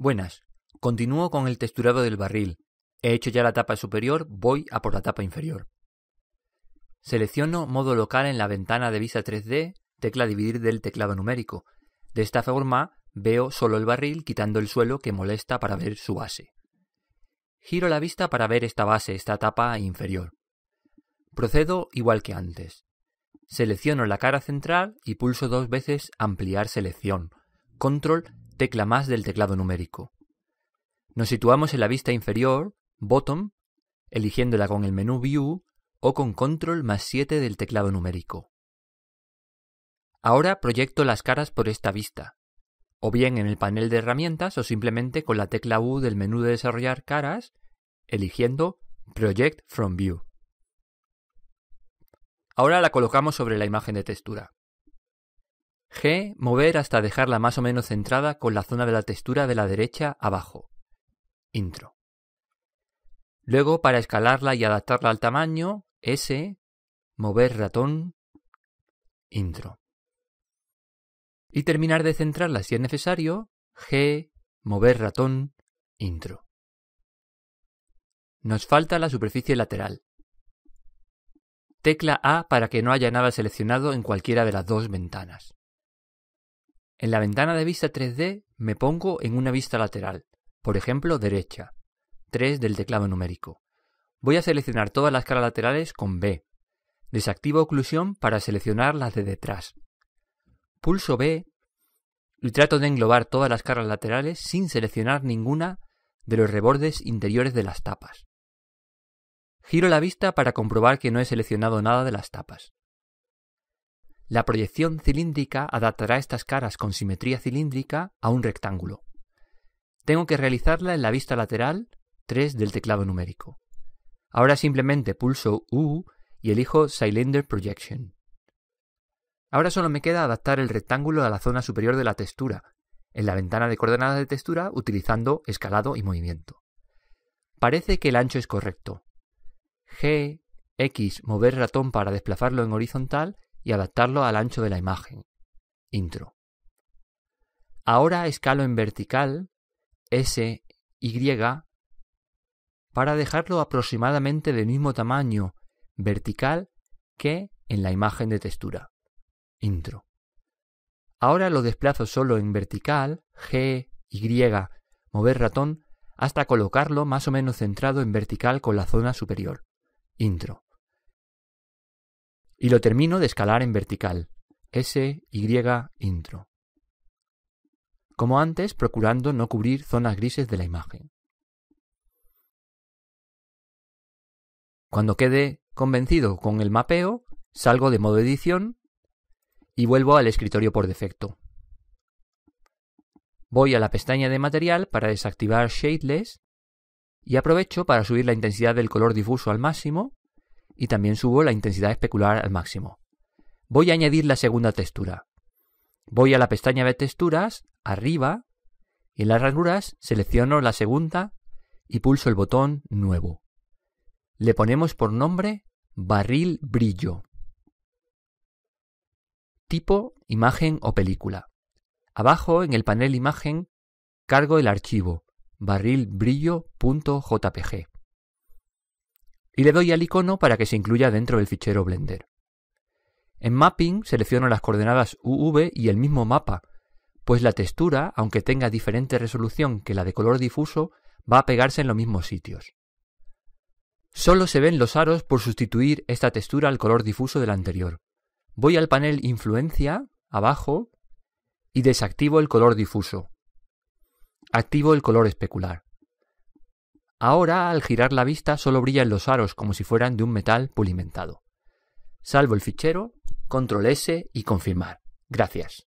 Buenas. Continúo con el texturado del barril. He hecho ya la tapa superior, voy a por la tapa inferior. Selecciono modo local en la ventana de vista 3D, tecla dividir del teclado numérico. De esta forma veo solo el barril quitando el suelo que molesta para ver su base. Giro la vista para ver esta base, esta tapa inferior. Procedo igual que antes. Selecciono la cara central y pulso dos veces ampliar selección. Control tecla más del teclado numérico. Nos situamos en la vista inferior, bottom, eligiéndola con el menú View o con Control más 7 del teclado numérico. Ahora proyecto las caras por esta vista, o bien en el panel de herramientas o simplemente con la tecla U del menú de desarrollar caras, eligiendo Project from View. Ahora la colocamos sobre la imagen de textura. G. Mover hasta dejarla más o menos centrada con la zona de la textura de la derecha abajo. Intro. Luego, para escalarla y adaptarla al tamaño, S. Mover ratón. Intro. Y terminar de centrarla si es necesario, G. Mover ratón. Intro. Nos falta la superficie lateral. Tecla A para que no haya nada seleccionado en cualquiera de las dos ventanas. En la ventana de vista 3D me pongo en una vista lateral, por ejemplo derecha, 3 del teclado numérico. Voy a seleccionar todas las caras laterales con B. Desactivo oclusión para seleccionar las de detrás. Pulso B y trato de englobar todas las caras laterales sin seleccionar ninguna de los rebordes interiores de las tapas. Giro la vista para comprobar que no he seleccionado nada de las tapas. La proyección cilíndrica adaptará estas caras con simetría cilíndrica a un rectángulo. Tengo que realizarla en la vista lateral 3 del teclado numérico. Ahora simplemente pulso U y elijo Cylinder Projection. Ahora solo me queda adaptar el rectángulo a la zona superior de la textura, en la ventana de coordenadas de textura utilizando escalado y movimiento. Parece que el ancho es correcto. G, X, mover ratón para desplazarlo en horizontal y adaptarlo al ancho de la imagen. Intro. Ahora escalo en vertical S, Y para dejarlo aproximadamente del mismo tamaño vertical que en la imagen de textura. Intro. Ahora lo desplazo solo en vertical, G, Y, mover ratón, hasta colocarlo más o menos centrado en vertical con la zona superior. Intro y lo termino de escalar en vertical, S, Y, intro. Como antes, procurando no cubrir zonas grises de la imagen. Cuando quede convencido con el mapeo, salgo de modo edición y vuelvo al escritorio por defecto. Voy a la pestaña de material para desactivar Shadeless y aprovecho para subir la intensidad del color difuso al máximo y también subo la intensidad especular al máximo. Voy a añadir la segunda textura. Voy a la pestaña de texturas, arriba, y en las ranuras selecciono la segunda y pulso el botón nuevo. Le ponemos por nombre barril brillo. Tipo, imagen o película. Abajo en el panel imagen cargo el archivo barrilbrillo.jpg y le doy al icono para que se incluya dentro del fichero Blender. En Mapping selecciono las coordenadas UV y el mismo mapa, pues la textura, aunque tenga diferente resolución que la de color difuso, va a pegarse en los mismos sitios. Solo se ven los aros por sustituir esta textura al color difuso del anterior. Voy al panel Influencia, abajo, y desactivo el color difuso. Activo el color especular. Ahora, al girar la vista, solo brillan los aros como si fueran de un metal pulimentado. Salvo el fichero, control S y confirmar. Gracias.